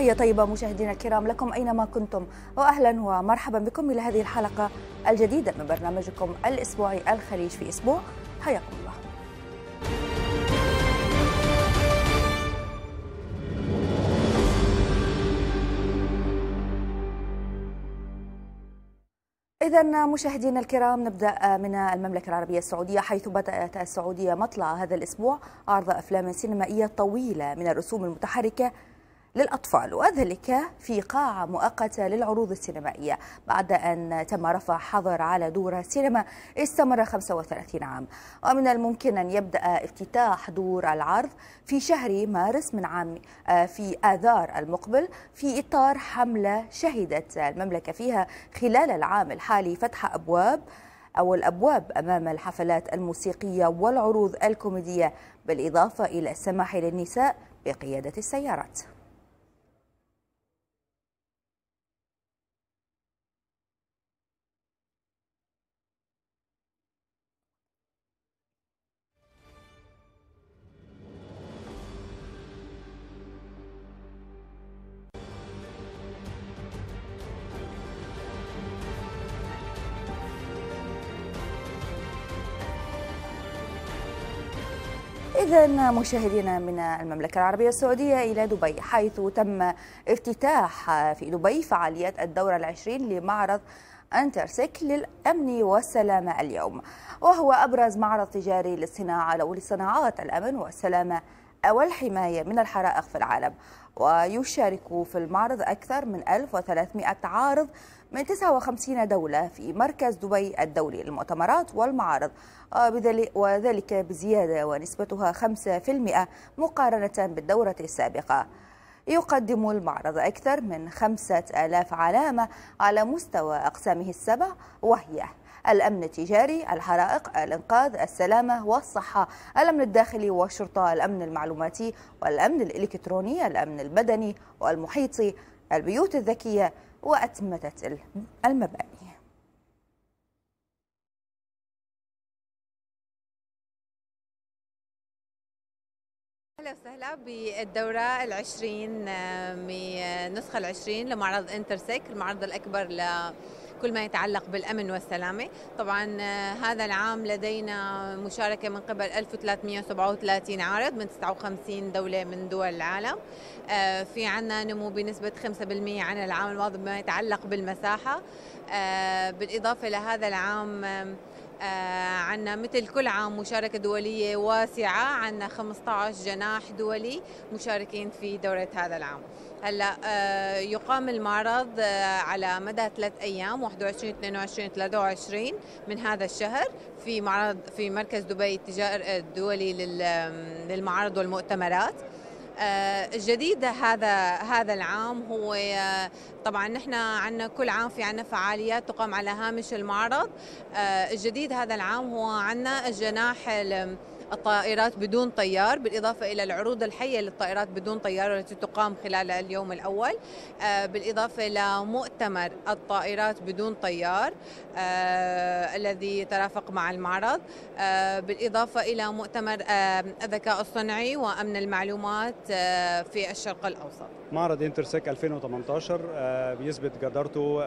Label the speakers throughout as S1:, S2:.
S1: تحية طيبة مشاهدينا الكرام لكم أينما كنتم وأهلا ومرحبا بكم إلى هذه الحلقة الجديدة من برنامجكم الأسبوعي الخليج في أسبوع حياكم الله إذا مشاهدينا الكرام نبدأ من المملكة العربية السعودية حيث بدأت السعودية مطلع هذا الأسبوع عرض أفلام سينمائية طويلة من الرسوم المتحركة للأطفال وذلك في قاعة مؤقتة للعروض السينمائية بعد أن تم رفع حظر على دور سينما استمر 35 عام ومن الممكن أن يبدأ افتتاح دور العرض في شهر مارس من عام في آذار المقبل في إطار حملة شهدت المملكة فيها خلال العام الحالي فتح أبواب أو الأبواب أمام الحفلات الموسيقية والعروض الكوميدية بالإضافة إلى السماح للنساء بقيادة السيارات إذا مشاهدينا من المملكة العربية السعودية إلى دبي حيث تم افتتاح في دبي فعاليات الدورة العشرين لمعرض أنترسيك للأمن والسلامة اليوم وهو أبرز معرض تجاري للصناعة أو لصناعات الأمن والسلامة والحماية من الحرائق في العالم ويشارك في المعرض أكثر من 1300 عارض من 59 دولة في مركز دبي الدولي للمؤتمرات والمعارض آه، وذلك بزيادة ونسبتها 5% مقارنة بالدورة السابقة يقدم المعرض أكثر من 5000 علامة على مستوى أقسامه السبع وهي الأمن التجاري، الحرائق، الإنقاذ، السلامة والصحة، الأمن الداخلي والشرطة، الأمن المعلوماتي والأمن الإلكتروني، الأمن البدني والمحيطي، البيوت الذكية وأتمتت المباني
S2: اهلا وسهلا بالدورة العشرين آه، من النسخة آه، العشرين لمعرض انترسيك المعرض الأكبر ل كل ما يتعلق بالأمن والسلامة طبعا آه، هذا العام لدينا مشاركة من قبل 1337 عارض من 59 دولة من دول العالم آه، في عنا نمو بنسبة 5% عن العام الماضي بما يتعلق بالمساحة آه، بالإضافة لهذا العام عندنا مثل كل عام مشاركة دولية واسعة عندنا 15 جناح دولي مشاركين في دورة هذا العام هلا آه، يقام المعرض آه، على مدى ثلاث ايام 21 22 23 من هذا الشهر في معرض في مركز دبي التجار آه، الدولي للمعارض والمؤتمرات الجديد هذا هذا العام هو طبعا نحن عندنا كل عام في عندنا فعاليات تقام على هامش المعرض الجديد هذا العام هو عندنا الجناح الطائرات بدون طيار بالإضافة إلى العروض الحية للطائرات بدون طيار التي تقام خلال اليوم الأول آه، بالإضافة إلى مؤتمر الطائرات بدون طيار آه، الذي ترافق مع المعرض آه، بالإضافة إلى مؤتمر الذكاء الصنعي وأمن المعلومات في الشرق الأوسط
S3: معرض انترسك 2018 بيثبت جدارته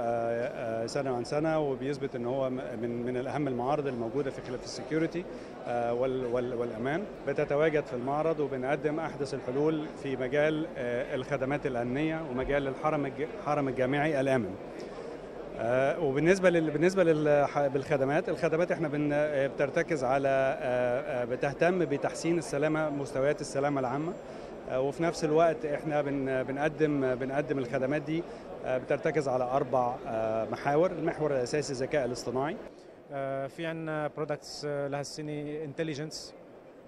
S3: سنة عن سنة وبيثبت ان هو من من الاهم المعارض الموجوده في خلاف السكيورتي وال والأمان بتتواجد في المعرض وبنقدم أحدث الحلول في مجال آه، الخدمات الأمنية ومجال الحرم الحرم الجامعي الآمن آه، وبالنسبه لل... بالنسبه لل... بالخدمات الخدمات احنا بن... آه، بترتكز على بتهتم بتحسين السلامه مستويات السلامه العامه وفي نفس الوقت احنا بن... بنقدم بنقدم الخدمات دي بترتكز على اربع محاور المحور الاساسي الذكاء الاصطناعي في عندنا برودكتس لها السنه انتليجنس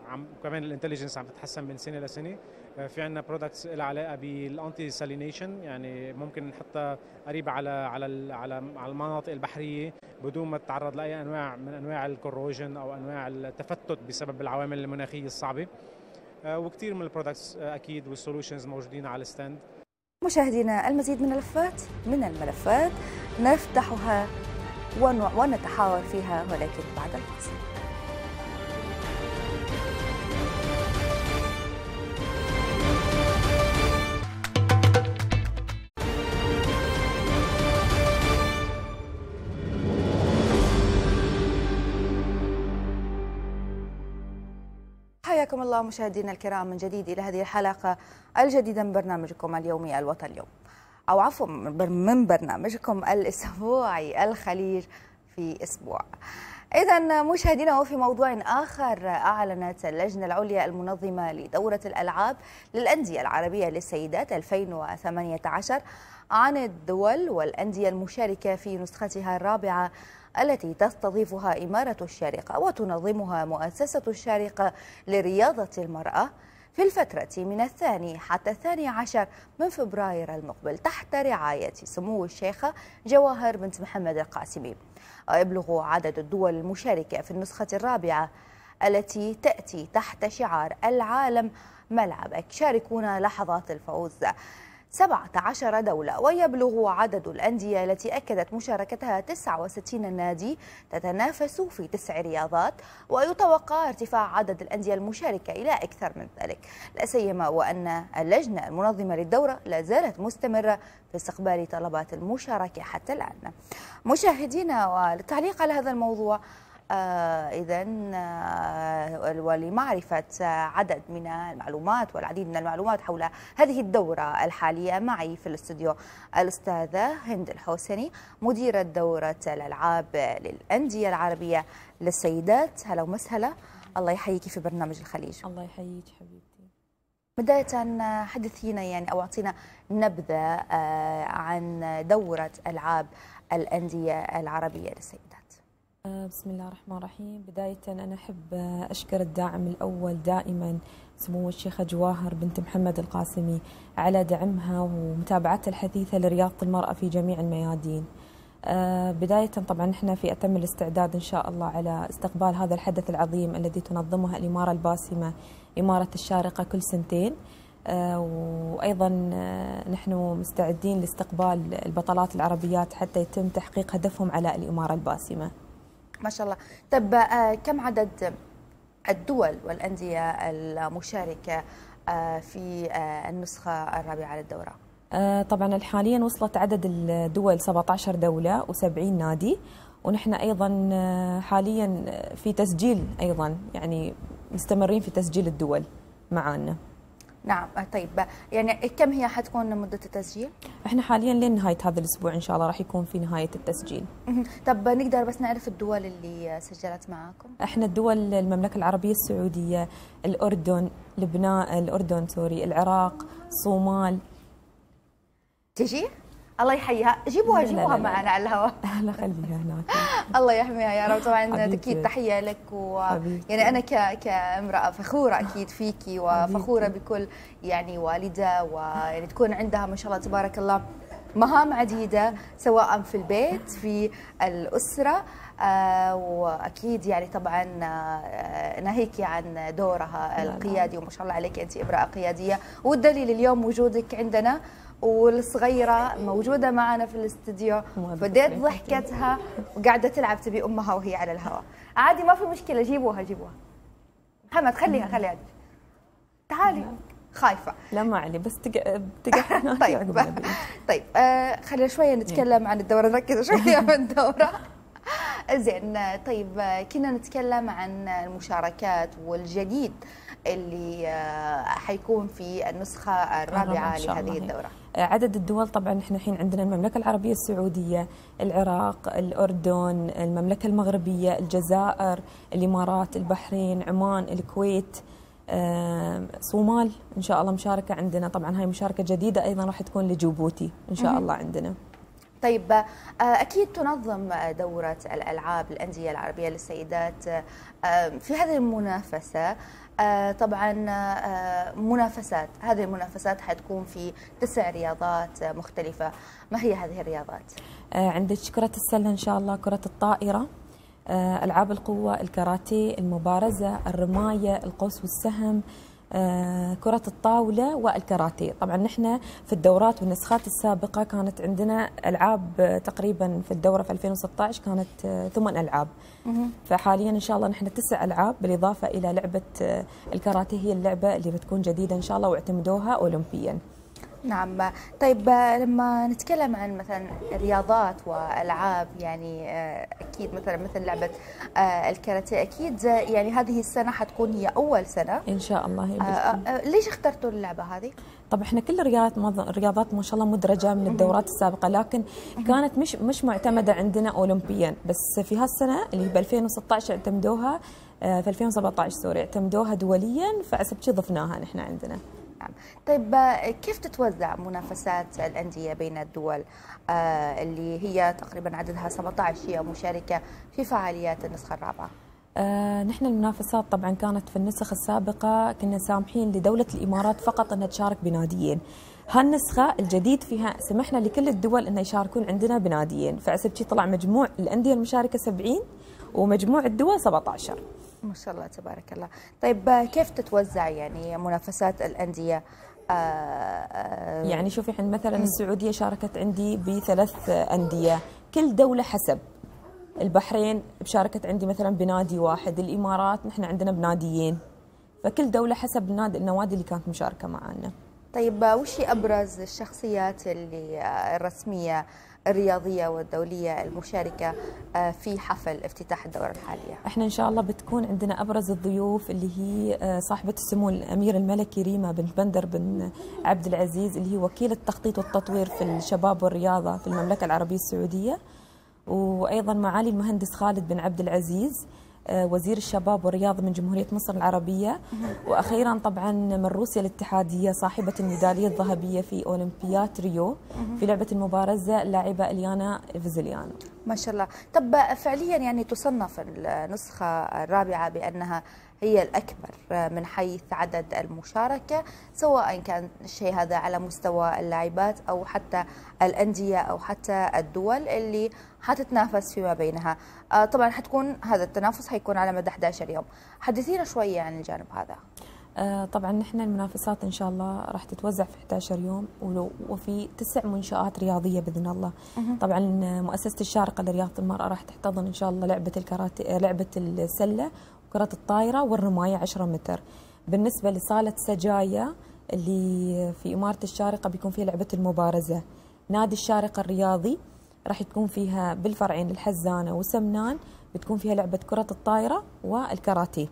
S3: عم كمان الانتليجنس عم تتحسن من سنه لسنه آه، في عندنا برودكتس لها علاقه بالانتي سالينيشن يعني ممكن نحطها قريبه على على على على المناطق البحريه بدون ما تتعرض لاي انواع من انواع الكروجن او انواع التفتت بسبب العوامل المناخيه الصعبه آه، وكثير من البرودكتس آه، اكيد والسولوشنز موجودين على الستاند
S1: مشاهدينا المزيد من الملفات من الملفات نفتحها ونتحاور فيها ولكن بعد الفاصل حياكم الله مشاهدينا الكرام من جديد إلى هذه الحلقة الجديدة من برنامجكم اليومي الوطن اليوم أو عفوا من برنامجكم الأسبوعي الخليج في أسبوع إذا مشاهدينا وفي موضوع آخر أعلنت اللجنة العليا المنظمة لدورة الألعاب للأندية العربية للسيدات 2018 عن الدول والأندية المشاركة في نسختها الرابعة التي تستضيفها إمارة الشارقة وتنظمها مؤسسة الشارقة لرياضة المرأة في الفترة من الثاني حتى الثاني عشر من فبراير المقبل تحت رعاية سمو الشيخة جواهر بنت محمد القاسمي ويبلغ عدد الدول المشاركة في النسخة الرابعة التي تأتي تحت شعار العالم ملعبك شاركونا لحظات الفوز 17 دولة ويبلغ عدد الأندية التي أكدت مشاركتها 69 نادي تتنافس في تسع رياضات ويتوقع ارتفاع عدد الأندية المشاركة إلى أكثر من ذلك لا سيما وأن اللجنة المنظمة للدورة لا زالت مستمرة في استقبال طلبات المشاركة حتى الآن مشاهدينا وللتعليق على هذا الموضوع آه، اذا آه، ولمعرفه عدد من المعلومات والعديد من المعلومات حول هذه الدوره الحاليه معي في الاستوديو الاستاذه هند الحوسني مديره دوره الالعاب للانديه العربيه للسيدات هلا ومسهلا الله يحييك في برنامج الخليج الله يحييك حبيبتي بداية حدثينا يعني أو أعطينا نبذة آه، عن دورة ألعاب الأندية العربية للسيدات
S4: آه، بسم الله الرحمن الرحيم بداية أنا أحب آه، أشكر الداعم الأول دائما سمو الشيخة جواهر بنت محمد القاسمي على دعمها ومتابعتها الحثيثة لرياضة المرأة في جميع الميادين آه، بداية طبعا نحن في أتم الاستعداد إن شاء الله على استقبال هذا الحدث العظيم الذي تنظمها الإمارة الباسمة إمارة الشارقة كل سنتين وأيضا نحن مستعدين لاستقبال البطلات العربيات حتى يتم تحقيق هدفهم على الإمارة الباسمة
S1: ما شاء الله طب آه، كم عدد الدول والأندية المشاركة آه، في آه، النسخة الرابعة للدورة؟
S4: طبعا حاليا وصلت عدد الدول 17 دولة و70 نادي ونحن أيضا حاليا في تسجيل أيضا يعني مستمرين في تسجيل الدول معانا
S1: نعم آه، طيب يعني كم هي حتكون مدة التسجيل؟
S4: احنا حاليا لنهاية هذا الأسبوع إن شاء الله راح يكون في نهاية التسجيل.
S1: طب نقدر بس نعرف الدول اللي سجلت معاكم؟
S4: احنا الدول المملكة العربية السعودية، الأردن، لبنان، الأردن سوري، العراق، الصومال.
S1: تجي؟ الله يحييها جيبوها جيبوها معنا على الهواء
S4: لا خليها هناك
S1: الله يحميها يا رب طبعا اكيد تحيه لك و يعني انا ك... كامراه فخوره اكيد فيكي وفخوره بكل يعني والده ويعني تكون عندها ما شاء الله تبارك الله مهام عديدة سواء في البيت في الأسرة آه، وأكيد يعني طبعا آه، ناهيكي عن دورها القيادي وما شاء الله عليك أنت إمرأة قيادية والدليل اليوم وجودك عندنا والصغيره موجوده معنا في الاستديو بديت ضحكتها وقاعده تلعب تبي امها وهي على الهواء عادي ما في مشكله جيبوها جيبوها محمد خليها خليها تعالي خايفه لا ما علي بس تق... تقحنا طيب طيب آه خلينا شويه نتكلم عن الدوره نركز شويه في الدوره زين طيب كنا نتكلم عن المشاركات والجديد اللي آه، حيكون في النسخة الرابعة لهذه الله. الدورة
S4: عدد الدول طبعا احنا الحين عندنا المملكة العربية السعودية العراق الأردن المملكة المغربية الجزائر الإمارات البحرين عمان الكويت صومال ان شاء الله مشاركه عندنا طبعا هاي مشاركه جديده ايضا راح تكون لجيبوتي ان شاء الله عندنا
S1: طيب آه، أكيد تنظم دورة الألعاب الأندية العربية للسيدات آه، في هذه المنافسة آه، طبعا منافسات هذه المنافسات حتكون في تسع رياضات مختلفة ما هي هذه الرياضات؟
S4: عندك كرة السلة إن شاء الله كرة الطائرة ألعاب القوة الكاراتيه المبارزة الرماية القوس والسهم آه، كرة الطاولة والكاراتيه طبعا نحن في الدورات والنسخات السابقة كانت عندنا ألعاب آه، تقريبا في الدورة في 2016 كانت آه، ثمان ألعاب فحاليا إن شاء الله نحن تسع ألعاب بالإضافة إلى لعبة الكاراتيه هي اللعبة اللي بتكون جديدة إن شاء الله واعتمدوها أولمبيا
S1: نعم طيب آه، لما نتكلم عن مثلا رياضات والعاب يعني آه، اكيد مثلا مثل لعبه آه، الكاراتيه اكيد يعني هذه السنه حتكون هي اول سنه ان شاء الله هي ليش اخترتوا اللعبه هذه؟
S4: طب احنا كل الرياضات الرياضات ما شاء الله مدرجه من الدورات السابقه لكن كانت مش مش معتمده عندنا اولمبيا بس في هالسنه اللي ب 2016 اعتمدوها في 2017 سوري اعتمدوها دوليا فعسب ضفناها نحن عندنا نعم
S1: طيب كيف تتوزع منافسات الأندية بين الدول آه، اللي هي تقريبا عددها 17 هي مشاركة في فعاليات النسخة الرابعة
S4: آه، نحن المنافسات طبعا كانت في النسخ السابقة كنا سامحين لدولة الإمارات فقط أنها تشارك بناديين هالنسخة الجديد فيها سمحنا لكل الدول أن يشاركون عندنا بناديين فعسب طلع مجموع الأندية المشاركة 70 ومجموع الدول 17
S1: ما شاء الله تبارك الله طيب كيف تتوزع يعني منافسات الأندية آه، آه، يعني شوفي احنا مثلا السعودية
S4: شاركت عندي بثلاث أندية كل دولة حسب البحرين شاركت عندي مثلا بنادي واحد الإمارات نحن عندنا بناديين فكل دولة حسب النادي النوادي اللي كانت مشاركة معنا
S1: طيب وش أبرز الشخصيات اللي آه، الرسمية الرياضية والدولية المشاركة آه، في حفل افتتاح الدورة الحالية
S4: احنا إن شاء الله بتكون عندنا أبرز الضيوف اللي هي آه، صاحبة السمو الأمير الملكي ريما بنت بندر بن عبد العزيز اللي هي وكيل التخطيط والتطوير في الشباب والرياضة في المملكة العربية السعودية وأيضا معالي المهندس خالد بن عبد العزيز آه، وزير الشباب والرياضة من جمهورية مصر العربية وأخيرا طبعا من روسيا الاتحادية صاحبة الميدالية الذهبية في أولمبياد ريو في لعبة المبارزة اللاعبة إليانا فيزليانو
S1: ما شاء الله طب فعليا يعني تصنف النسخة الرابعة بأنها هي الأكبر آه، من حيث عدد المشاركة سواء كان الشيء هذا على مستوى اللاعبات أو حتى الأندية أو حتى الدول اللي حتتنافس فيما بينها آه، طبعا حتكون هذا التنافس حيكون على مدى 11 يوم حدثينا شوية عن الجانب هذا
S4: آه، طبعا نحن المنافسات ان شاء الله راح تتوزع في 11 يوم ولو وفي تسع منشات رياضيه باذن الله طبعا مؤسسه الشارقه لرياضه المراه راح تحتضن ان شاء الله لعبه الكاراتيه لعبه السله كرة الطائرة والرماية 10 متر بالنسبة لصالة سجايا اللي في إمارة الشارقة بيكون فيها لعبة المبارزة نادي الشارقة الرياضي راح تكون فيها بالفرعين الحزانة وسمنان بتكون فيها لعبة كرة الطائرة والكاراتيه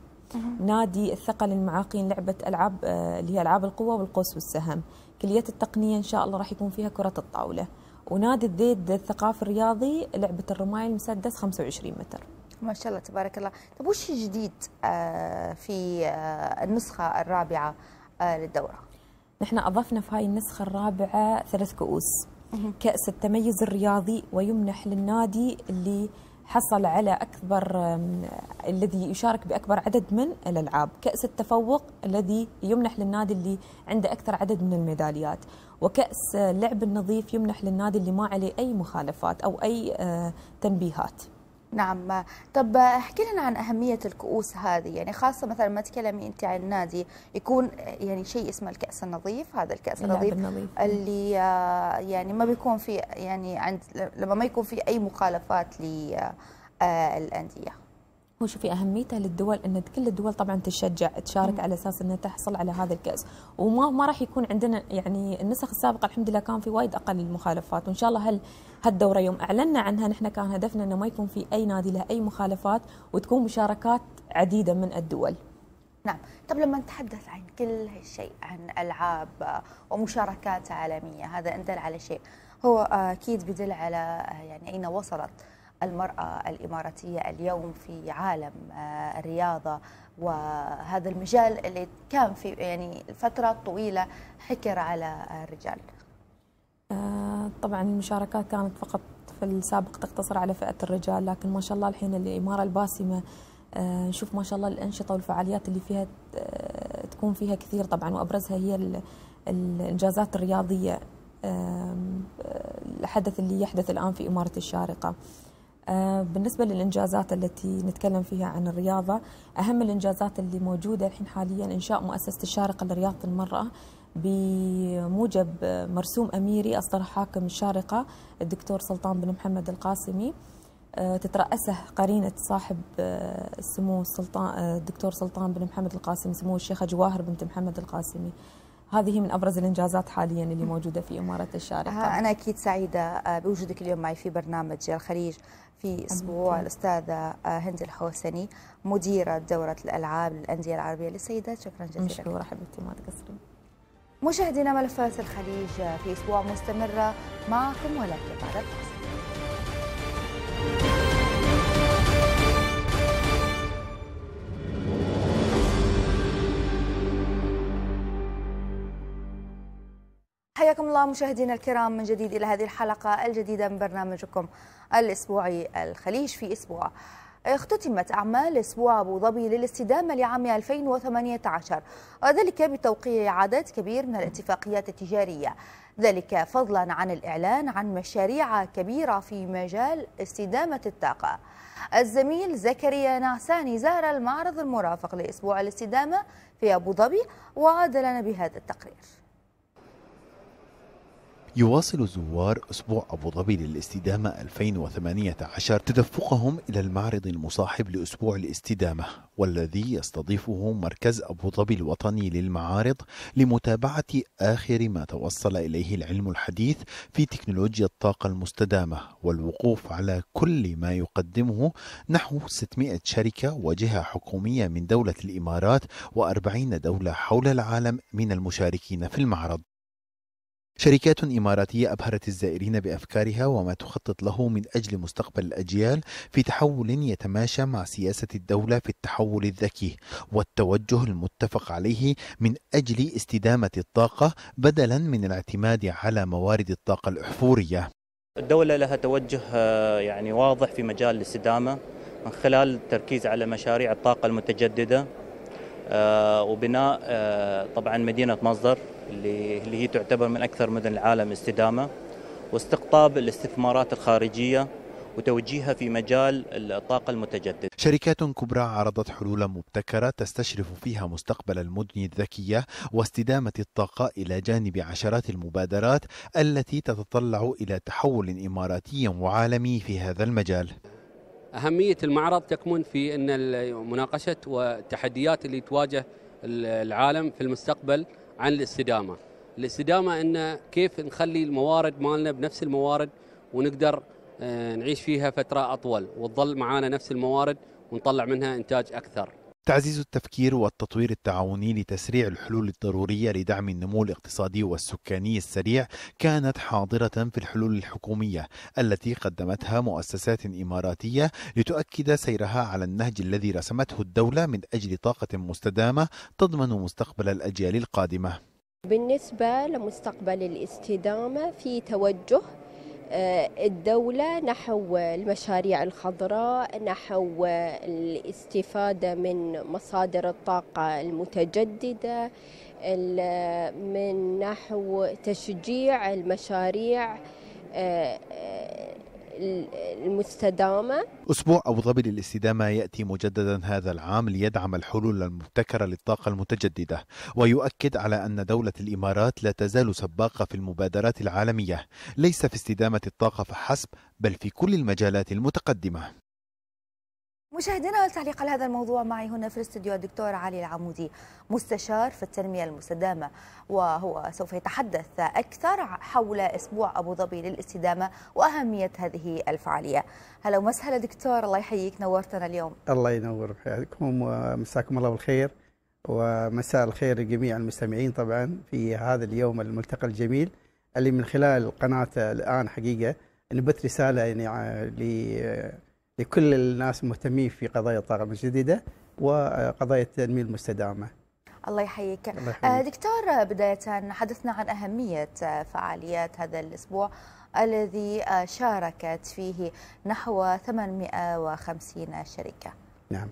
S4: نادي الثقل المعاقين لعبة ألعاب آه، اللي هي ألعاب القوة والقوس والسهم كلية التقنية إن شاء الله راح يكون فيها كرة الطاولة ونادي الذيد الثقافي الرياضي لعبة الرماية المسدس 25 متر
S1: ما شاء الله تبارك الله طب وش جديد آه، في آه، النسخة الرابعة آه، للدورة
S4: نحن أضفنا في هاي النسخة الرابعة ثلاث كؤوس كأس التميز الرياضي ويمنح للنادي اللي حصل على أكبر الذي يشارك بأكبر عدد من الألعاب كأس التفوق الذي يمنح للنادي اللي عنده أكثر عدد من الميداليات وكأس اللعب النظيف يمنح للنادي اللي ما عليه أي مخالفات أو أي تنبيهات
S1: نعم طب احكي لنا عن أهمية الكؤوس هذه يعني خاصة مثلا ما تكلمي أنت عن النادي يكون يعني شيء اسمه الكأس النظيف هذا الكأس النظيف, النظيف اللي آه، يعني ما بيكون في يعني عند لما ما يكون في أي مخالفات للأندية آه، هو شوفي اهميتها للدول ان كل الدول طبعا تشجع تشارك مم. على اساس انها
S4: تحصل على هذا الكاس وما ما راح يكون عندنا يعني النسخ السابقه الحمد لله كان في وايد اقل المخالفات وان شاء الله هل هالدوره يوم اعلنا عنها نحن كان هدفنا انه ما يكون في اي نادي له اي مخالفات وتكون مشاركات عديده من الدول
S1: نعم طب لما نتحدث عن كل هالشيء عن ألعاب ومشاركات عالمية هذا أدل على شيء هو أكيد بدل على يعني أين وصلت المرأة الإماراتية اليوم في عالم آه، الرياضة وهذا المجال اللي كان في يعني فترة طويلة حكر على الرجال
S4: آه، طبعا المشاركات كانت فقط في السابق تقتصر على فئة الرجال لكن ما شاء الله الحين الإمارة الباسمة نشوف آه، ما شاء الله الأنشطة والفعاليات اللي فيها تكون فيها كثير طبعا وأبرزها هي الإنجازات الرياضية الحدث اللي يحدث الآن في إمارة الشارقة آه، بالنسبة للإنجازات التي نتكلم فيها عن الرياضة أهم الإنجازات اللي موجودة الحين حاليا إنشاء مؤسسة الشارقة لرياضة المرأة بموجب مرسوم أميري أصدر حاكم الشارقة الدكتور سلطان بن محمد القاسمي آه، تترأسه قرينة صاحب السمو آه، السلطان الدكتور سلطان بن محمد القاسمي سمو الشيخة جواهر بنت محمد القاسمي هذه من ابرز الانجازات حاليا اللي موجوده في اماره الشارقه
S1: انا اكيد سعيده آه، بوجودك اليوم معي في برنامج الخليج في اسبوع الاستاذه آه، هند الحوسني مديره دوره الالعاب للانديه العربيه للسيدات شكرا جزيلا مشكوره حبيبتي ما تقصرين مشاهدينا ملفات الخليج آه، في اسبوع مستمره معكم ولكن بعد الفاصل الله مشاهدينا الكرام من جديد إلى هذه الحلقة الجديدة من برنامجكم الأسبوعي الخليج في أسبوع اختتمت أعمال أسبوع أبو ظبي للاستدامة لعام 2018 وذلك بتوقيع عدد كبير من الاتفاقيات التجارية ذلك فضلا عن الإعلان عن مشاريع كبيرة في مجال استدامة الطاقة الزميل زكريا نعساني زار المعرض المرافق لأسبوع الاستدامة في أبو ظبي وعاد لنا بهذا التقرير
S3: يواصل زوار أسبوع أبو ظبي للاستدامة 2018 تدفقهم إلى المعرض المصاحب لأسبوع الاستدامة والذي يستضيفه مركز أبو ظبي الوطني للمعارض لمتابعة آخر ما توصل إليه العلم الحديث في تكنولوجيا الطاقة المستدامة والوقوف على كل ما يقدمه نحو 600 شركة وجهة حكومية من دولة الإمارات و40 دولة حول العالم من المشاركين في المعرض شركات إماراتية أبهرت الزائرين بأفكارها وما تخطط له من أجل مستقبل الأجيال في تحول يتماشى مع سياسة الدولة في التحول الذكي والتوجه المتفق عليه من أجل استدامة الطاقة بدلا من الاعتماد على موارد الطاقة الأحفورية
S2: الدولة لها توجه آه، يعني واضح في مجال الاستدامة
S1: من خلال التركيز على مشاريع الطاقة المتجددة آه، وبناء آه، طبعا مدينة مصدر اللي هي تعتبر من أكثر مدن العالم استدامة واستقطاب الاستثمارات الخارجية وتوجيهها في مجال الطاقة
S3: المتجددة شركات كبرى عرضت حلولا مبتكرة تستشرف فيها مستقبل المدن الذكية واستدامة الطاقة إلى جانب عشرات المبادرات التي تتطلع إلى تحول إماراتي وعالمي في هذا المجال
S4: أهمية المعرض تكمن في أن مناقشة والتحديات اللي تواجه العالم في المستقبل عن الاستدامه الاستدامه ان كيف نخلي الموارد مالنا بنفس الموارد ونقدر آه، نعيش فيها فتره اطول وتظل معانا نفس الموارد ونطلع منها انتاج اكثر
S3: تعزيز التفكير والتطوير التعاوني لتسريع الحلول الضرورية لدعم النمو الاقتصادي والسكاني السريع كانت حاضرة في الحلول الحكومية التي قدمتها مؤسسات إماراتية لتؤكد سيرها على النهج الذي رسمته الدولة من أجل طاقة مستدامة تضمن مستقبل الأجيال القادمة
S1: بالنسبة لمستقبل الاستدامة في توجه آه، الدولة نحو المشاريع الخضراء نحو الاستفادة من مصادر الطاقة المتجددة من نحو تشجيع المشاريع آه، آه، المستدامة
S3: أسبوع أبو ظبي للاستدامة يأتي مجددا هذا العام ليدعم الحلول المبتكرة للطاقة المتجددة ويؤكد على أن دولة الإمارات لا تزال سباقة في المبادرات العالمية ليس في استدامة الطاقة فحسب بل في كل المجالات المتقدمة
S1: مشاهدينا والتعليق على هذا الموضوع معي هنا في الاستوديو الدكتور علي العمودي مستشار في التنمية المستدامة وهو سوف يتحدث أكثر حول أسبوع أبو ظبي للاستدامة وأهمية هذه الفعالية هلا ومسهلا دكتور الله يحييك نورتنا اليوم
S5: الله ينور بحياتكم ومساكم الله بالخير ومساء الخير لجميع المستمعين طبعا في هذا اليوم الملتقى الجميل اللي من خلال قناة الآن حقيقة نبث رسالة يعني لكل الناس المهتمين في قضايا الطاقه الجديده وقضايا التنميه المستدامه.
S1: الله يحييك. الله آه، دكتور بدايه حدثنا عن اهميه آه، فعاليات هذا الاسبوع الذي آه، شاركت فيه نحو 850
S5: شركه. نعم.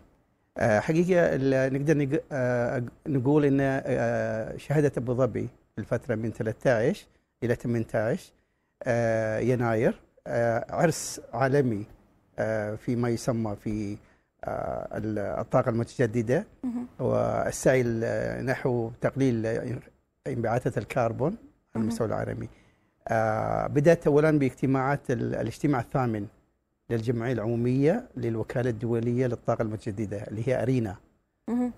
S5: حقيقه نقدر نقول ان شهاده ابو ظبي الفتره من 13 الى 18 يناير عرس عالمي آه، فيما يسمى في آه، الطاقة المتجددة والسعي نحو تقليل انبعاثات الكربون على المستوى العالمي آه، بدأت أولا باجتماعات الاجتماع الثامن للجمعية العمومية للوكالة الدولية للطاقة المتجددة اللي هي أرينا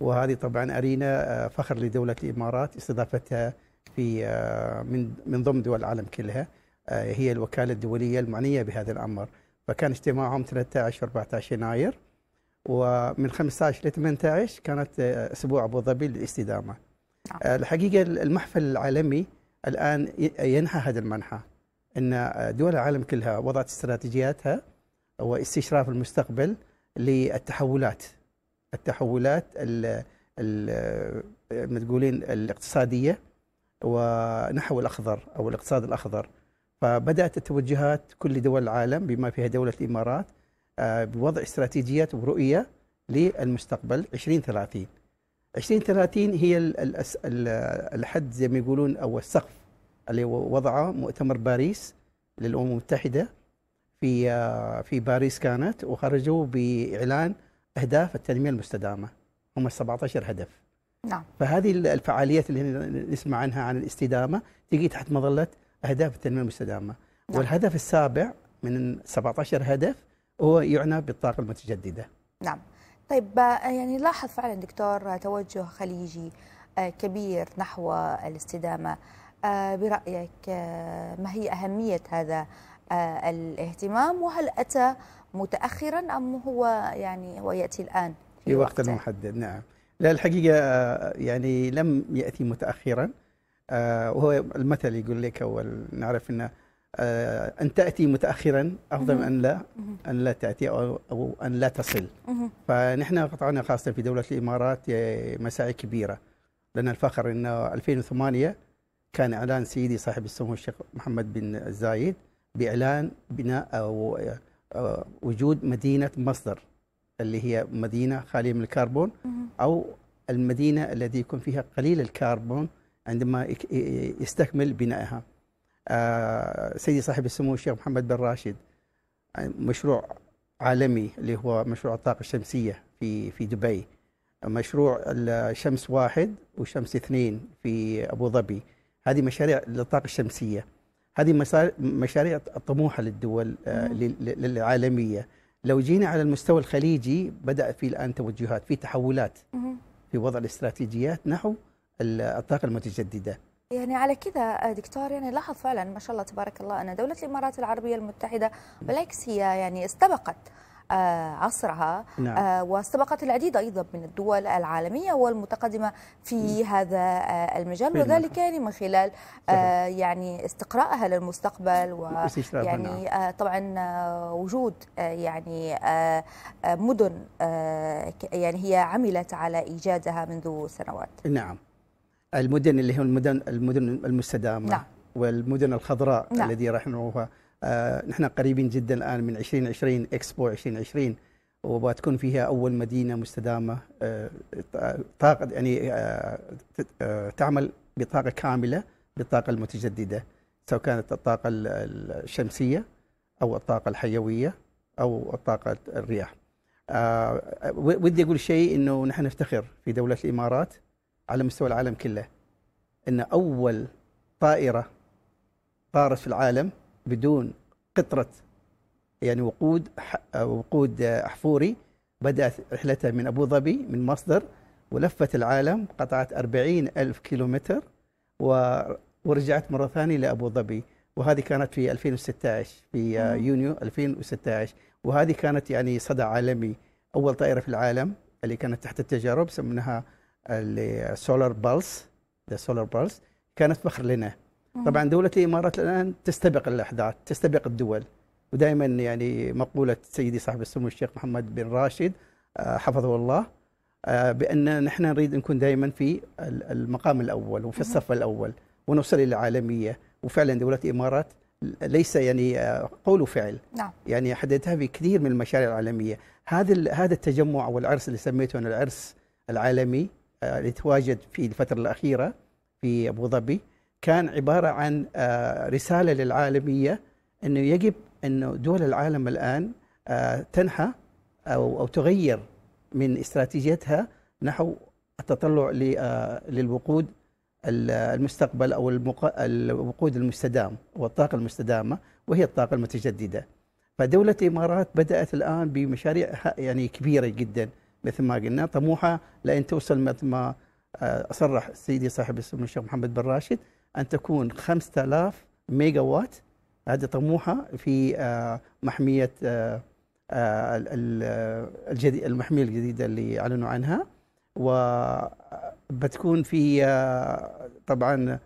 S5: وهذه طبعا أرينا فخر لدولة الإمارات استضافتها في من من ضمن دول العالم كلها هي الوكالة الدولية المعنية بهذا الأمر فكان اجتماعهم 13 14 يناير ومن 15 ل 18 كانت آه، اسبوع ابو ظبي للاستدامه. نعم. آه، الحقيقه المحفل العالمي الان ينحى هذا المنحى ان آه، دول العالم كلها وضعت استراتيجياتها واستشراف المستقبل للتحولات التحولات ال تقولين الاقتصاديه ونحو الاخضر او الاقتصاد الاخضر فبدات التوجهات كل دول العالم بما فيها دوله الامارات آه، بوضع استراتيجيات ورؤيه للمستقبل 2030 2030 هي الحد زي ما يقولون او السقف اللي وضعه مؤتمر باريس للامم المتحده في آه، في باريس كانت وخرجوا باعلان اهداف التنميه المستدامه هم 17 هدف نعم فهذه الفعاليات اللي نسمع عنها عن الاستدامه تجي تحت مظله أهداف التنمية المستدامة نعم. والهدف السابع من 17 هدف هو يعنى بالطاقة المتجددة
S1: نعم طيب آه، يعني لاحظ فعلا دكتور توجه خليجي آه، كبير نحو الاستدامة آه، برأيك ما هي أهمية هذا الاهتمام وهل أتى متأخرا أم هو يعني هو يأتي الآن
S5: في وقت محدد نعم لا الحقيقة يعني لم يأتي متأخرا آه، وهو المثل يقول لك أول نعرف أن آه، أن تأتي متأخرا أفضل من أن لا أن لا تأتي أو أن لا تصل فنحن قطعنا خاصة في دولة الإمارات آه، مساعي كبيرة لنا الفخر أن 2008 كان إعلان سيدي صاحب السمو الشيخ محمد بن زايد بإعلان بناء أو وجود مدينة مصدر اللي هي مدينة خالية من الكربون أو المدينة التي يكون فيها قليل الكربون عندما يستكمل بنائها آه، سيدي صاحب السمو الشيخ محمد بن راشد مشروع عالمي اللي هو مشروع الطاقة الشمسية في في دبي مشروع الشمس واحد وشمس اثنين في أبو ظبي هذه مشاريع للطاقة الشمسية هذه مشاريع الطموحة للدول العالمية آه، لو جينا على المستوى الخليجي بدأ في الآن توجهات في تحولات في وضع الاستراتيجيات نحو الطاقه المتجدده
S1: يعني على كذا دكتور يعني لاحظ فعلا ما شاء الله تبارك الله ان دوله الامارات العربيه المتحده بالعكس هي يعني استبقت آه، عصرها نعم. آه، واستبقت العديد ايضا من الدول العالميه والمتقدمه في هذا آه، المجال وذلك يعني من خلال يعني استقراءها للمستقبل ويعني نعم. طبعا وجود يعني مدن يعني هي عملت على ايجادها منذ سنوات
S5: نعم المدن اللي هي المدن المدن المستدامه نعم. والمدن الخضراء نعم. الذي نروها آه نحن قريبين جدا الان من 2020 اكسبو 2020 وبتكون فيها اول مدينه مستدامه آه طاقه يعني آه, آه، تعمل بطاقه كامله بالطاقه المتجدده سواء كانت الطاقه الشمسيه او الطاقه الحيويه او الطاقه الرياح. آه، ودي اقول شيء انه نحن نفتخر في دوله الامارات على مستوى العالم كله ان اول طائره طارت في العالم بدون قطره يعني وقود وقود احفوري بدات رحلتها من ابو ظبي من مصدر ولفت العالم قطعت أربعين ألف كيلومتر ورجعت مرة ثانية لأبو ظبي وهذه كانت في 2016 في يونيو 2016 وهذه كانت يعني صدى عالمي أول طائرة في العالم اللي كانت تحت التجارب سميناها لسولار بالس سولار بالس كانت فخر لنا طبعا دولة الإمارات الآن تستبق الأحداث تستبق الدول ودائما يعني مقولة سيدي صاحب السمو الشيخ محمد بن راشد آه، حفظه الله آه، بأن نحن نريد نكون دائما في المقام الأول وفي الصف الأول ونوصل إلى العالمية وفعلا دولة الإمارات ليس يعني آه، قول وفعل نعم. يعني حددتها في كثير من المشاريع العالمية هذا هذا التجمع والعرس اللي سميته أنا العرس العالمي آه، اللي تواجد في الفترة الأخيرة في أبو ظبي كان عبارة عن آه، رسالة للعالمية أنه يجب أنه دول العالم الآن آه، تنحى أو, أو تغير من استراتيجيتها نحو التطلع للوقود المستقبل أو الوقود المستدام والطاقة المستدامة وهي الطاقة المتجددة فدولة الإمارات بدأت الآن بمشاريع يعني كبيرة جداً مثل ما قلنا طموحه لأن توصل مثل ما آه، صرح سيدي صاحب السمو الشيخ محمد بن راشد أن تكون 5000 ميجا وات هذه طموحه في آه، محمية آه، المحمية الجديدة اللي أعلنوا عنها وبتكون في طبعا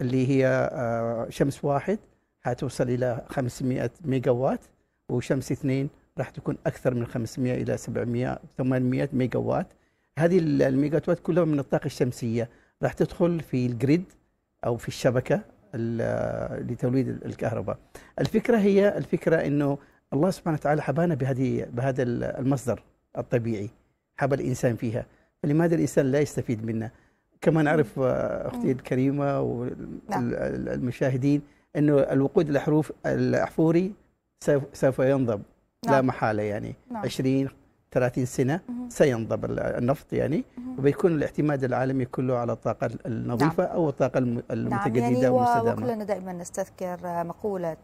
S5: اللي هي شمس واحد حتوصل إلى 500 ميجا وات وشمس اثنين راح تكون اكثر من 500 الى 700 800 ميجا وات هذه الميجا وات كلها من الطاقه الشمسيه راح تدخل في الجريد او في الشبكه لتوليد الكهرباء الفكره هي الفكره انه الله سبحانه وتعالى حبانا بهذه بهذا المصدر الطبيعي حب الانسان فيها فلماذا الانسان لا يستفيد منه كما نعرف اختي الكريمه والمشاهدين نعم. انه الوقود الاحروف الاحفوري سوف ينضب نعم. لا محاله يعني نعم. 20 30 سنه مم. سينضب النفط يعني مم. وبيكون الاعتماد العالمي كله على الطاقه النظيفه نعم. او الطاقه المتجدده نعم يعني والمستدامه. وكلنا
S1: دائما نستذكر مقوله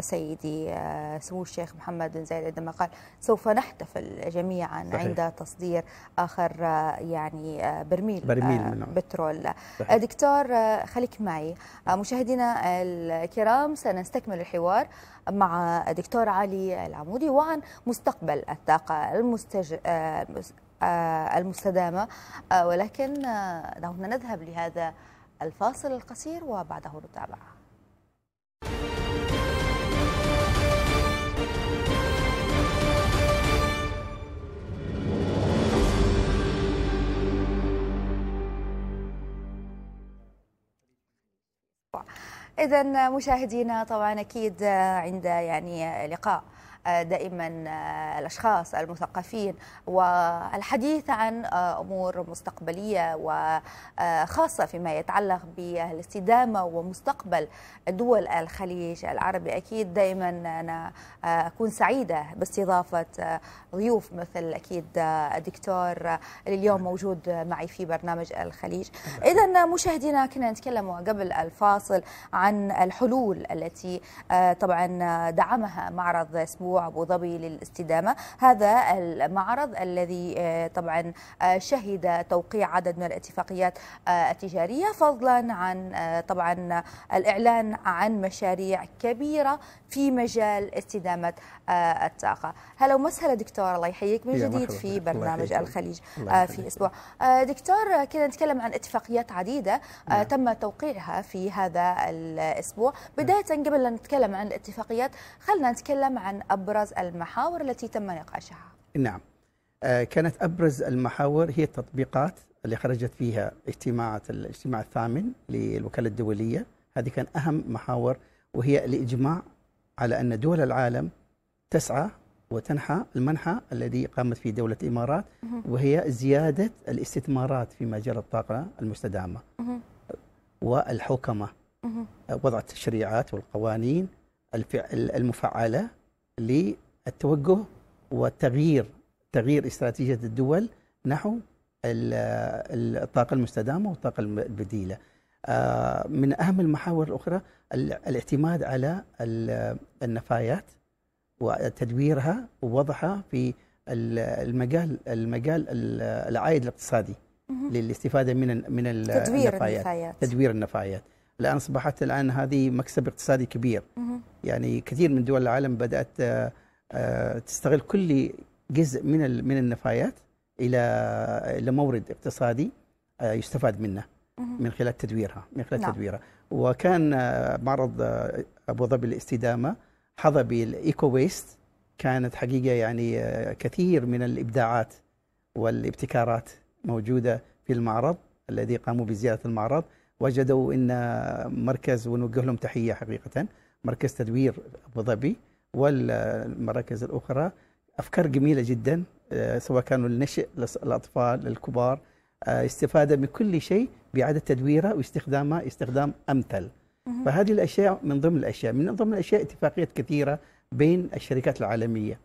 S1: سيدي آه، سمو الشيخ محمد بن زايد عندما قال سوف نحتفل جميعا صحيح. عند تصدير اخر آه، يعني آه، برميل, برميل بترول صحيح. دكتور خليك معي مشاهدينا الكرام سنستكمل الحوار مع دكتور علي العمودي وعن مستقبل الطاقه المستج... المستدامه ولكن دعونا نذهب لهذا الفاصل القصير وبعده نتابعه إذا مشاهدينا طبعا أكيد عند يعني لقاء دائما آه، الأشخاص المثقفين والحديث عن آه، أمور مستقبلية وخاصة آه، فيما يتعلق بالاستدامة ومستقبل دول الخليج العربي أكيد دائما أنا أكون سعيدة باستضافة ضيوف مثل أكيد الدكتور اللي اليوم موجود معي في برنامج الخليج إذا مشاهدينا كنا نتكلم قبل الفاصل عن الحلول التي طبعا دعمها معرض أسبوع ابو ظبي للاستدامة هذا المعرض الذي آه، طبعا آه، شهد توقيع عدد من الاتفاقيات آه، التجارية فضلا عن طبعا الإعلان عن مشاريع كبيرة في مجال استدامة الطاقة هلا ومسهلا دكتور الله يحييك من جديد في برنامج الخليج في أسبوع دكتور كنا نتكلم عن اتفاقيات عديدة نعم. تم توقيعها في هذا الأسبوع نعم. بداية قبل أن نتكلم عن الاتفاقيات خلينا نتكلم عن أبرز المحاور التي تم نقاشها
S5: نعم آه، كانت أبرز المحاور هي التطبيقات اللي خرجت فيها اجتماعات الاجتماع الثامن للوكالة الدولية هذه كان أهم محاور وهي الإجماع على أن دول العالم تسعى وتنحى المنحى الذي قامت فيه دولة الإمارات وهي زيادة الاستثمارات في مجال الطاقة المستدامة والحوكمة وضع التشريعات والقوانين المفعلة للتوجه والتغيير تغيير استراتيجية الدول نحو الطاقة المستدامة والطاقة البديلة آه، من أهم المحاور الأخرى الاعتماد على النفايات وتدويرها ووضعها في المجال المجال العائد الاقتصادي للاستفاده من من تدوير النفايات, النفايات. تدوير النفايات الآن أصبحت الآن هذه مكسب اقتصادي كبير يعني كثير من دول العالم بدأت آه، آه، تستغل كل جزء من من النفايات إلى إلى مورد اقتصادي آه، يستفاد منه من خلال تدويرها من خلال نعم. تدويرها وكان معرض أبو ظبي للاستدامة حظى بالإيكو ويست كانت حقيقة يعني كثير من الإبداعات والابتكارات موجودة في المعرض الذي قاموا بزيارة المعرض وجدوا ان مركز ونوجه لهم تحيه حقيقه مركز تدوير ابو ظبي والمراكز الاخرى افكار جميله جدا آه، سواء كانوا للنشء للاطفال للكبار آه، استفاده من كل شيء باعاده تدويره واستخدامه استخدام امثل فهذه الاشياء من ضمن الاشياء من ضمن الاشياء اتفاقيات كثيره بين الشركات العالميه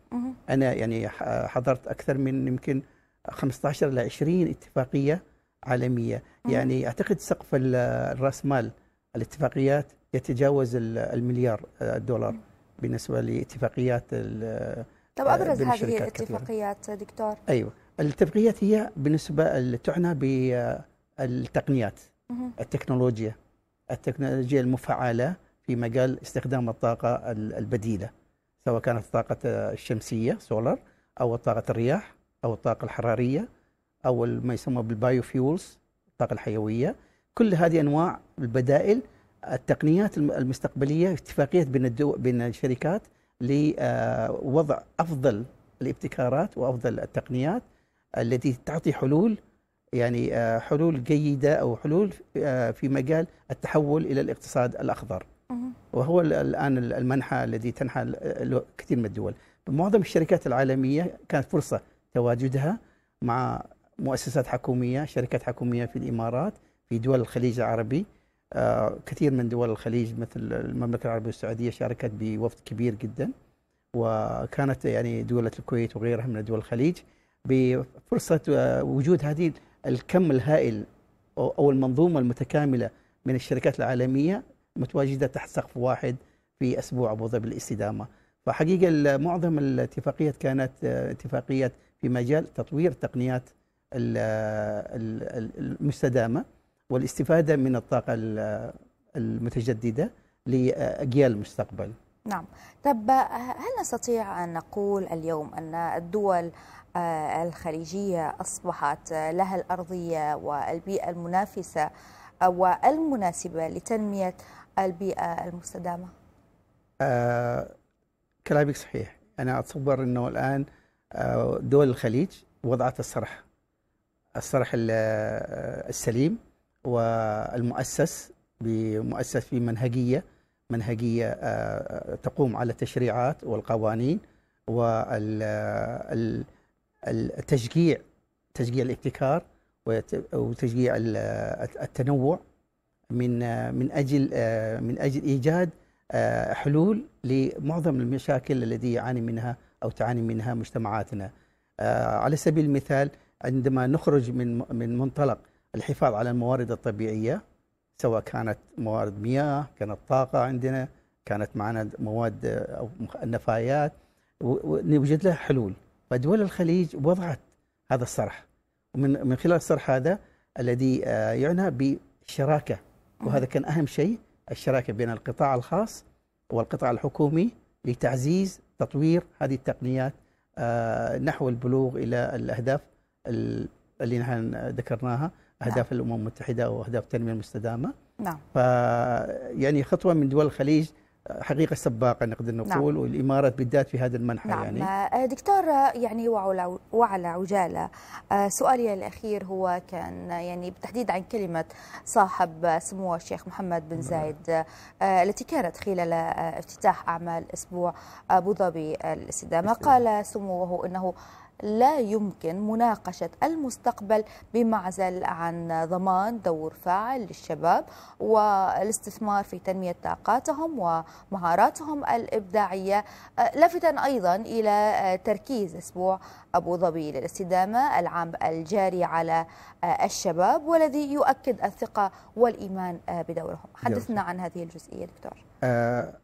S5: انا يعني حضرت اكثر من يمكن 15 ل 20 اتفاقيه عالميه يعني اعتقد سقف الراسمال الاتفاقيات يتجاوز المليار دولار بالنسبه لاتفاقيات طب آه، ابرز هذه الاتفاقيات دكتور ايوه الاتفاقيات هي بالنسبه تعنى بالتقنيات التكنولوجيا التكنولوجيا المفعله في مجال استخدام الطاقه البديله سواء كانت الطاقه الشمسيه سولار او طاقه الرياح او الطاقه الحراريه أو ما يسمى بالبايوفيولز الطاقة الحيوية كل هذه أنواع البدائل التقنيات المستقبلية اتفاقيات بين الدول بين الشركات لوضع آه، أفضل الابتكارات وأفضل التقنيات التي تعطي حلول يعني آه، حلول جيدة أو حلول آه، في مجال التحول إلى الاقتصاد الأخضر وهو الآن المنحى الذي تنحى كثير من الدول معظم الشركات العالمية كانت فرصة تواجدها مع مؤسسات حكوميه شركات حكوميه في الامارات في دول الخليج العربي آه، كثير من دول الخليج مثل المملكه العربيه السعوديه شاركت بوفد كبير جدا وكانت يعني دوله الكويت وغيرها من دول الخليج بفرصه آه، وجود هذه الكم الهائل او المنظومه المتكامله من الشركات العالميه متواجده تحت سقف واحد في اسبوع ابو ظبي الاستدامه فحقيقه معظم الاتفاقيات كانت آه، اتفاقيات في مجال تطوير تقنيات المستدامه والاستفاده من الطاقه المتجدده لاجيال المستقبل.
S1: نعم، طب هل نستطيع ان نقول اليوم ان الدول آه، الخليجيه اصبحت لها الارضيه والبيئه المنافسه والمناسبه لتنميه البيئه المستدامه؟
S5: آه كلامك صحيح، انا اتصور انه الان آه، دول الخليج وضعت الصرح الصرح السليم والمؤسس بمؤسس في منهجية منهجية آه، تقوم على التشريعات والقوانين والتشجيع تشجيع الابتكار وتشجيع التنوع من من اجل آه، من اجل ايجاد آه، حلول لمعظم المشاكل التي يعاني منها او تعاني منها مجتمعاتنا. على سبيل المثال عندما نخرج من من منطلق الحفاظ على الموارد الطبيعيه سواء كانت موارد مياه، كانت طاقه عندنا، كانت معنا مواد او نفايات ونوجد لها حلول، فدول الخليج وضعت هذا الصرح ومن من خلال الصرح هذا الذي آه، يعنى بالشراكه وهذا كان اهم شيء الشراكه بين القطاع الخاص والقطاع الحكومي لتعزيز تطوير هذه التقنيات آه، نحو البلوغ الى الاهداف اللي نحن ذكرناها اهداف نعم. الامم المتحده واهداف التنميه المستدامه نعم ف يعني خطوه من دول الخليج حقيقة سباقة نقدر نعم. نقول نعم. والإمارات بالذات في هذا المنحى نعم. يعني
S1: آه، دكتور يعني وعلى وعلى عجالة آه، سؤالي الأخير هو كان يعني بالتحديد عن كلمة صاحب سمو الشيخ محمد بن نعم. زايد آه، التي كانت خلال افتتاح أعمال أسبوع أبو ظبي الاستدامة قال سموه أنه لا يمكن مناقشة المستقبل بمعزل عن ضمان دور فاعل للشباب والاستثمار في تنمية طاقاتهم ومهاراتهم الإبداعية آه، لافتا أيضا إلى آه، تركيز أسبوع أبو ظبي للاستدامة العام الجاري على آه، الشباب والذي يؤكد الثقة والإيمان بدورهم حدثنا عن هذه الجزئية دكتور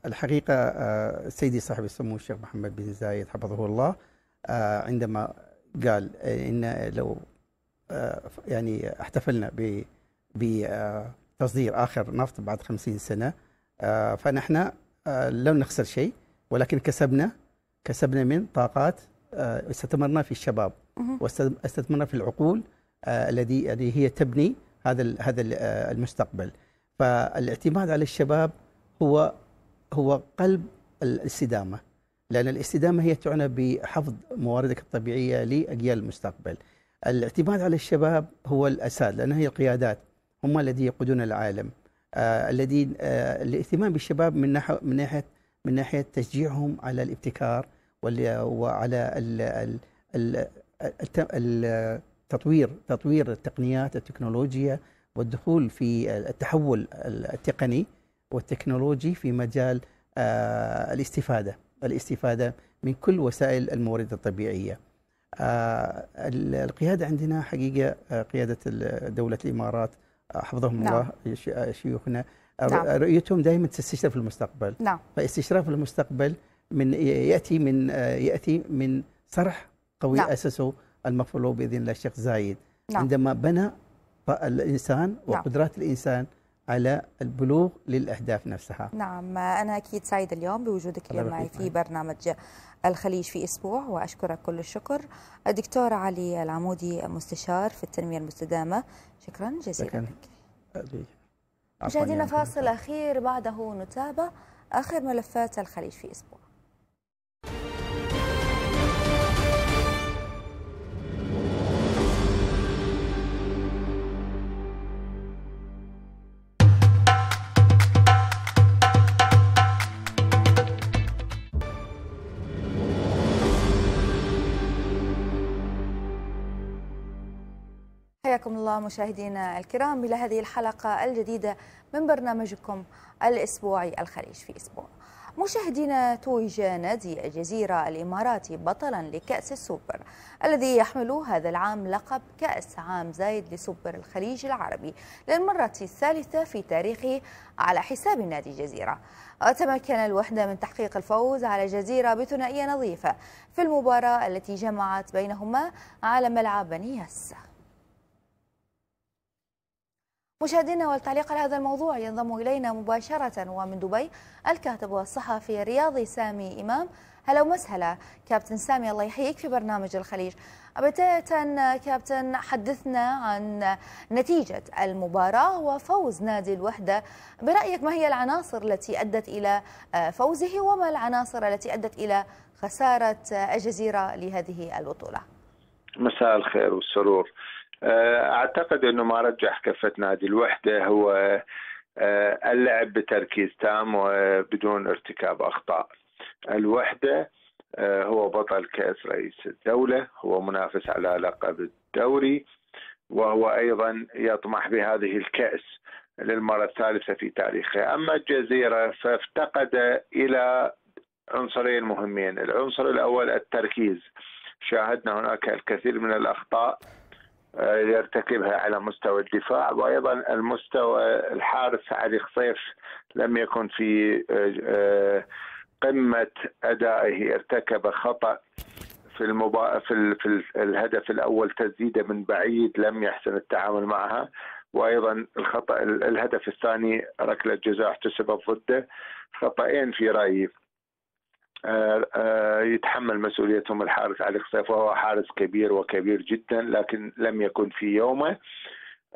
S5: الحقيقة سيدي صاحب السمو الشيخ محمد بن زايد حفظه الله آه، عندما قال آه، ان لو آه، يعني احتفلنا ب بتصدير اخر نفط بعد 50 سنه فنحن لم نخسر شيء ولكن كسبنا كسبنا من طاقات استثمرنا في الشباب واستثمرنا في العقول الذي الذي هي تبني هذا هذا المستقبل فالاعتماد على الشباب هو هو قلب الاستدامه لأن الاستدامة هي تعنى بحفظ مواردك الطبيعية لأجيال المستقبل الاعتماد على الشباب هو الأساس لأن هي القيادات هم الذين يقودون العالم آه الذين آه الاهتمام بالشباب من ناحية من ناحية من ناحية تشجيعهم على الابتكار وعلى الـ الـ الـ التطوير تطوير التقنيات التكنولوجيا والدخول في التحول التقني والتكنولوجي في مجال آه، الاستفاده الاستفادة من كل وسائل الموارد الطبيعية آه، القيادة عندنا حقيقة آه، قيادة دولة الإمارات آه، حفظهم نعم. الله شيوخنا نعم. رؤيتهم دائما تستشرف المستقبل نعم. فاستشراف المستقبل من يأتي من يأتي من صرح قوي نعم. أسسه المغفور له بإذن الله الشيخ زايد نعم. عندما بنى الإنسان نعم. وقدرات الإنسان على البلوغ للأهداف نفسها
S1: نعم أنا أكيد سعيد اليوم بوجودك اليوم معي في برنامج الخليج في أسبوع وأشكرك كل الشكر الدكتور علي العمودي مستشار في التنمية المستدامة شكرا جزيلا
S5: لك مشاهدينا فاصل
S1: أخير بعده نتابع آخر ملفات الخليج في أسبوع حياكم الله مشاهدينا الكرام إلى هذه الحلقة الجديدة من برنامجكم الأسبوعي الخليج في أسبوع مشاهدينا توج نادي الجزيرة الإماراتي بطلا لكأس السوبر الذي يحمل هذا العام لقب كأس عام زايد لسوبر الخليج العربي للمرة الثالثة في تاريخه على حساب نادي الجزيرة تمكن الوحدة من تحقيق الفوز على الجزيرة بثنائية نظيفة في المباراة التي جمعت بينهما على ملعب نياس. مشاهدينا والتعليق على هذا الموضوع ينضم إلينا مباشرة ومن دبي الكاتب والصحفي الرياضي سامي إمام هلا ومسهلا كابتن سامي الله يحييك في برنامج الخليج بداية كابتن حدثنا عن نتيجة المباراة وفوز نادي الوحدة برأيك ما هي العناصر التي أدت إلى فوزه وما العناصر التي أدت إلى خسارة الجزيرة لهذه البطولة
S6: مساء الخير والسرور آه، اعتقد انه ما رجح كفه نادي الوحده هو آه، اللعب بتركيز تام وبدون ارتكاب اخطاء. الوحده آه، هو بطل كاس رئيس الدوله، هو منافس على لقب الدوري وهو ايضا يطمح بهذه الكاس للمره الثالثه في تاريخه، اما الجزيره فافتقد الى عنصرين مهمين، العنصر الاول التركيز. شاهدنا هناك الكثير من الاخطاء آه، يرتكبها على مستوى الدفاع وايضا المستوى الحارس علي خصيف لم يكن في آه، آه، قمه ادائه ارتكب خطا في المبا... في, في الهدف الاول تسديده من بعيد لم يحسن التعامل معها وايضا الخطا الهدف الثاني ركله جزاء احتسبت ضده خطأين في رايي آه، آه، يتحمل مسؤوليتهم الحارس علي خصيف وهو حارس كبير وكبير جدا لكن لم يكن في يومه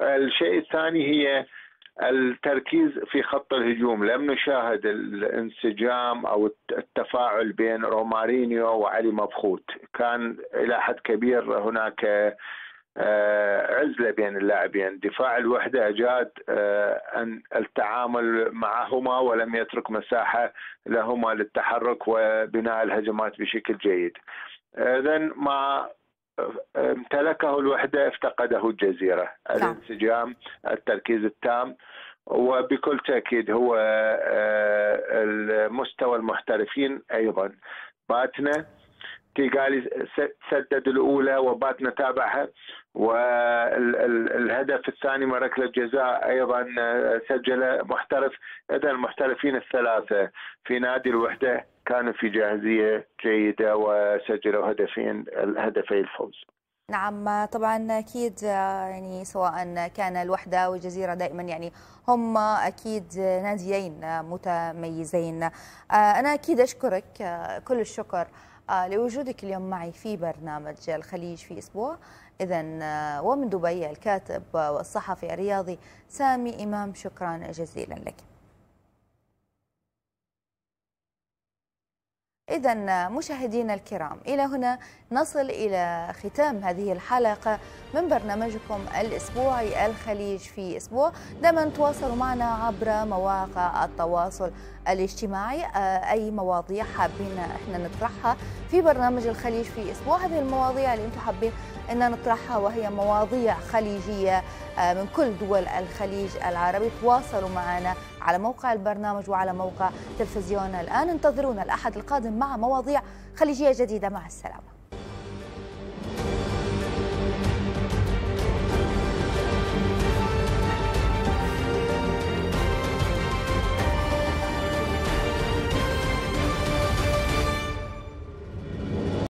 S6: الشيء الثاني هي التركيز في خط الهجوم لم نشاهد الانسجام او التفاعل بين رومارينيو وعلي مبخوت كان الى حد كبير هناك آه، عزله بين اللاعبين، دفاع الوحده اجاد آه، ان التعامل معهما ولم يترك مساحه لهما للتحرك وبناء الهجمات بشكل جيد. آه، اذا ما امتلكه الوحده افتقده الجزيره، نعم. الانسجام، التركيز التام وبكل تاكيد هو مستوى المحترفين ايضا باتنا تيغالي سدد الاولى وباتنا تابعها والهدف الثاني من ركله جزاء ايضا سجل محترف اذا المحترفين الثلاثه في نادي الوحده كانوا في جاهزيه جيده وسجلوا هدفين هدفي الفوز.
S1: نعم طبعا اكيد يعني سواء كان الوحده والجزيره دائما يعني هم اكيد ناديين متميزين انا اكيد اشكرك كل الشكر آه، لوجودك اليوم معي في برنامج الخليج في أسبوع إذا آه، ومن دبي الكاتب والصحفي الرياضي سامي إمام شكرا جزيلا لك إذا مشاهدينا الكرام إلى هنا نصل إلى ختام هذه الحلقة من برنامجكم الأسبوعي الخليج في أسبوع دائما تواصلوا معنا عبر مواقع التواصل الاجتماعي آه، أي مواضيع حابين إحنا نطرحها في برنامج الخليج في أسبوع هذه المواضيع اللي أنتم حابين أن نطرحها وهي مواضيع خليجية آه، من كل دول الخليج العربي تواصلوا معنا على موقع البرنامج وعلى موقع تلفزيون الآن انتظرونا الأحد القادم مع مواضيع خليجية جديدة مع السلامة